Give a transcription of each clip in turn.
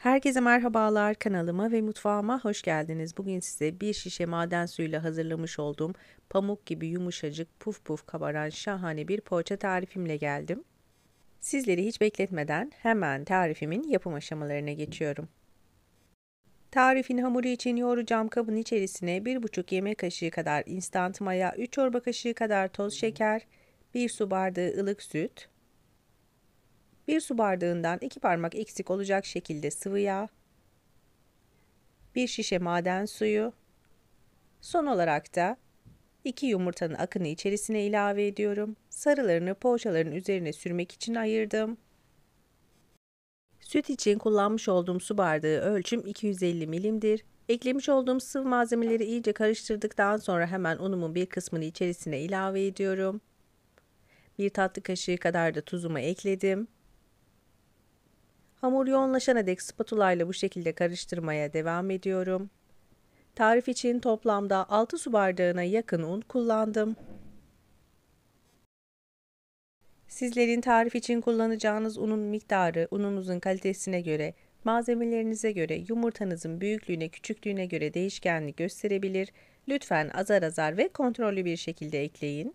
Herkese merhabalar kanalıma ve mutfağıma hoş geldiniz. Bugün size bir şişe maden suyuyla hazırlamış olduğum pamuk gibi yumuşacık puf puf kabaran şahane bir poğaça tarifimle geldim. Sizleri hiç bekletmeden hemen tarifimin yapım aşamalarına geçiyorum. Tarifin hamuru için yoğuracağım kabın içerisine 1,5 yemek kaşığı kadar instant maya, 3 çorba kaşığı kadar toz şeker, 1 su bardağı ılık süt, 1 su bardağından 2 parmak eksik olacak şekilde sıvı yağ, 1 şişe maden suyu, son olarak da 2 yumurtanın akını içerisine ilave ediyorum. Sarılarını poğaçaların üzerine sürmek için ayırdım. Süt için kullanmış olduğum su bardağı ölçüm 250 milimdir. Eklemiş olduğum sıvı malzemeleri iyice karıştırdıktan sonra hemen unumun bir kısmını içerisine ilave ediyorum. Bir tatlı kaşığı kadar da tuzumu ekledim. Hamur yoğunlaşana dek spatula ile bu şekilde karıştırmaya devam ediyorum. Tarif için toplamda 6 su bardağına yakın un kullandım. Sizlerin tarif için kullanacağınız unun miktarı ununuzun kalitesine göre, malzemelerinize göre, yumurtanızın büyüklüğüne, küçüklüğüne göre değişkenlik gösterebilir. Lütfen azar azar ve kontrollü bir şekilde ekleyin.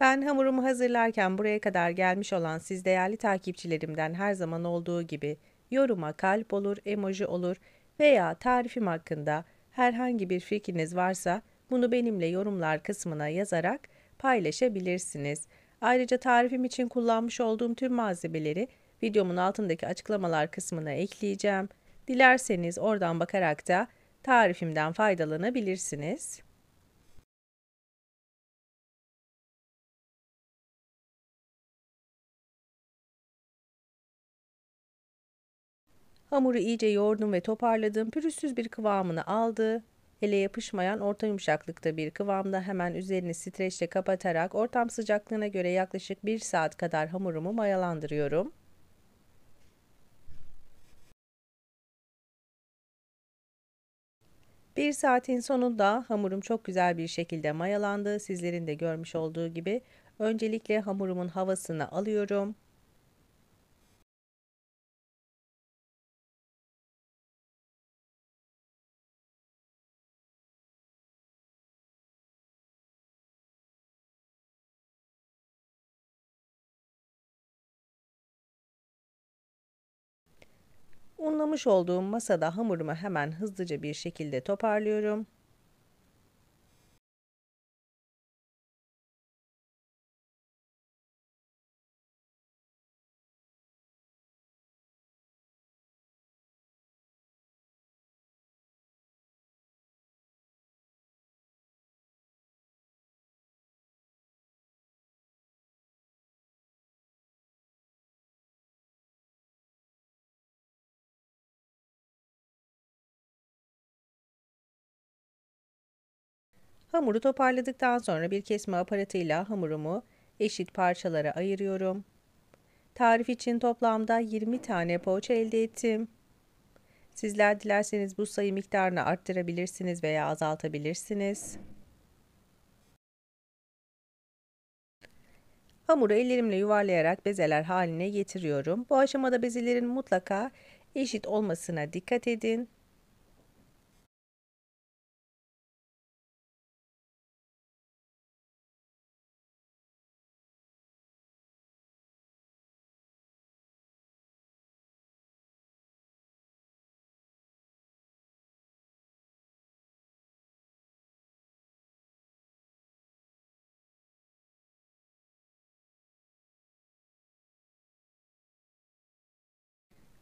Ben hamurumu hazırlarken buraya kadar gelmiş olan siz değerli takipçilerimden her zaman olduğu gibi yoruma kalp olur, emoji olur veya tarifim hakkında herhangi bir fikriniz varsa bunu benimle yorumlar kısmına yazarak paylaşabilirsiniz. Ayrıca tarifim için kullanmış olduğum tüm malzemeleri videomun altındaki açıklamalar kısmına ekleyeceğim. Dilerseniz oradan bakarak da tarifimden faydalanabilirsiniz. Hamuru iyice yoğurdum ve toparladım. Pürüzsüz bir kıvamını aldı. Ele yapışmayan orta yumuşaklıkta bir kıvamda hemen üzerini streçle kapatarak ortam sıcaklığına göre yaklaşık 1 saat kadar hamurumu mayalandırıyorum. Bir saatin sonunda hamurum çok güzel bir şekilde mayalandı. Sizlerin de görmüş olduğu gibi öncelikle hamurumun havasını alıyorum. Unlamış olduğum masada hamurumu hemen hızlıca bir şekilde toparlıyorum. Hamuru toparladıktan sonra bir kesme aparatıyla hamurumu eşit parçalara ayırıyorum. Tarif için toplamda 20 tane poğaça elde ettim. Sizler dilerseniz bu sayı miktarını arttırabilirsiniz veya azaltabilirsiniz. Hamuru ellerimle yuvarlayarak bezeler haline getiriyorum. Bu aşamada bezelerin mutlaka eşit olmasına dikkat edin.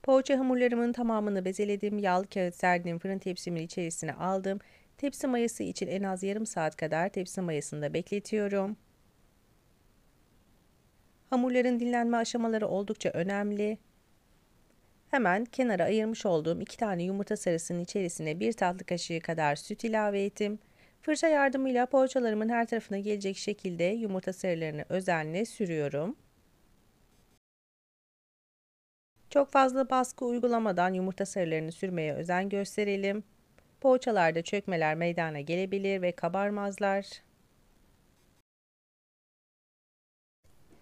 Poğaça hamurlarımın tamamını bezeledim. Yağlı kağıt serdim. Fırın tepsimin içerisine aldım. Tepsi mayası için en az yarım saat kadar tepsi mayasında bekletiyorum. Hamurların dinlenme aşamaları oldukça önemli. Hemen kenara ayırmış olduğum iki tane yumurta sarısının içerisine bir tatlı kaşığı kadar süt ilave ettim. Fırça yardımıyla poğaçalarımın her tarafına gelecek şekilde yumurta sarılarını özenle sürüyorum. Çok fazla baskı uygulamadan yumurta sarılarını sürmeye özen gösterelim. Poğaçalarda çökmeler meydana gelebilir ve kabarmazlar.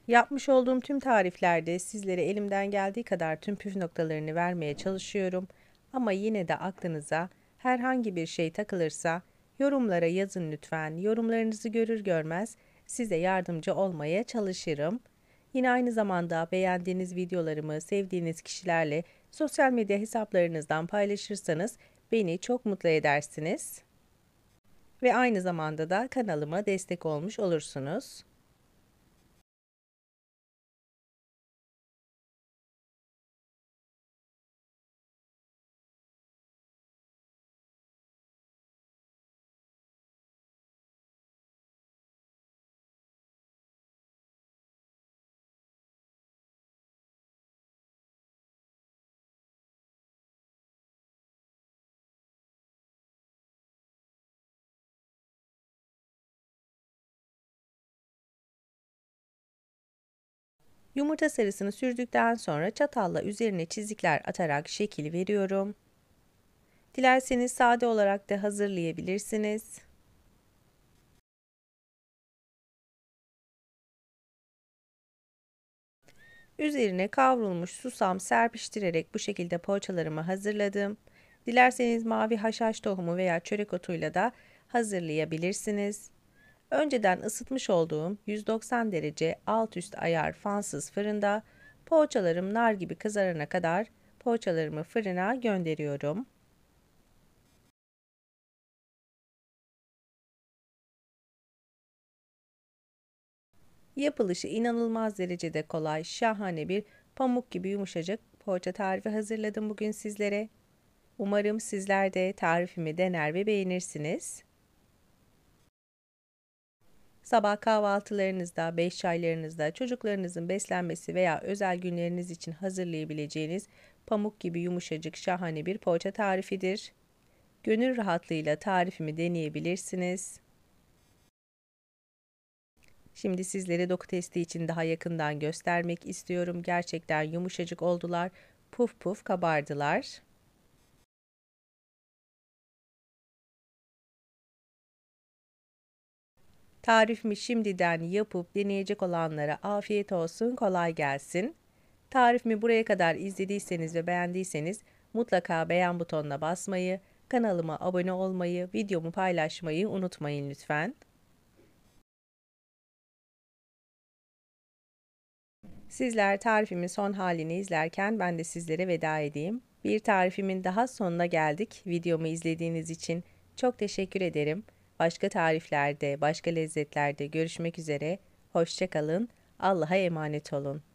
Yapmış olduğum tüm tariflerde sizlere elimden geldiği kadar tüm püf noktalarını vermeye çalışıyorum. Ama yine de aklınıza herhangi bir şey takılırsa yorumlara yazın lütfen. Yorumlarınızı görür görmez size yardımcı olmaya çalışırım. Yine aynı zamanda beğendiğiniz videolarımı sevdiğiniz kişilerle sosyal medya hesaplarınızdan paylaşırsanız beni çok mutlu edersiniz. Ve aynı zamanda da kanalıma destek olmuş olursunuz. Yumurta sarısını sürdükten sonra çatalla üzerine çizikler atarak şekil veriyorum. Dilerseniz sade olarak da hazırlayabilirsiniz. Üzerine kavrulmuş susam serpiştirerek bu şekilde poğaçalarımı hazırladım. Dilerseniz mavi haşhaş tohumu veya çörek otuyla da hazırlayabilirsiniz. Önceden ısıtmış olduğum 190 derece alt üst ayar fansız fırında poğaçalarım nar gibi kızarana kadar poğaçalarımı fırına gönderiyorum. Yapılışı inanılmaz derecede kolay, şahane bir pamuk gibi yumuşacık poğaça tarifi hazırladım bugün sizlere. Umarım sizler de tarifimi dener ve beğenirsiniz. Sabah kahvaltılarınızda, beş çaylarınızda çocuklarınızın beslenmesi veya özel günleriniz için hazırlayabileceğiniz pamuk gibi yumuşacık şahane bir poğaça tarifidir. Gönül rahatlığıyla tarifimi deneyebilirsiniz. Şimdi sizlere doku testi için daha yakından göstermek istiyorum. Gerçekten yumuşacık oldular. Puf puf kabardılar. Tarifimi şimdiden yapıp deneyecek olanlara afiyet olsun, kolay gelsin. Tarifimi buraya kadar izlediyseniz ve beğendiyseniz mutlaka beğen butonuna basmayı, kanalıma abone olmayı, videomu paylaşmayı unutmayın lütfen. Sizler tarifimin son halini izlerken ben de sizlere veda edeyim. Bir tarifimin daha sonuna geldik. Videomu izlediğiniz için çok teşekkür ederim başka tariflerde, başka lezzetlerde görüşmek üzere. Hoşçakalın, Allah'a emanet olun.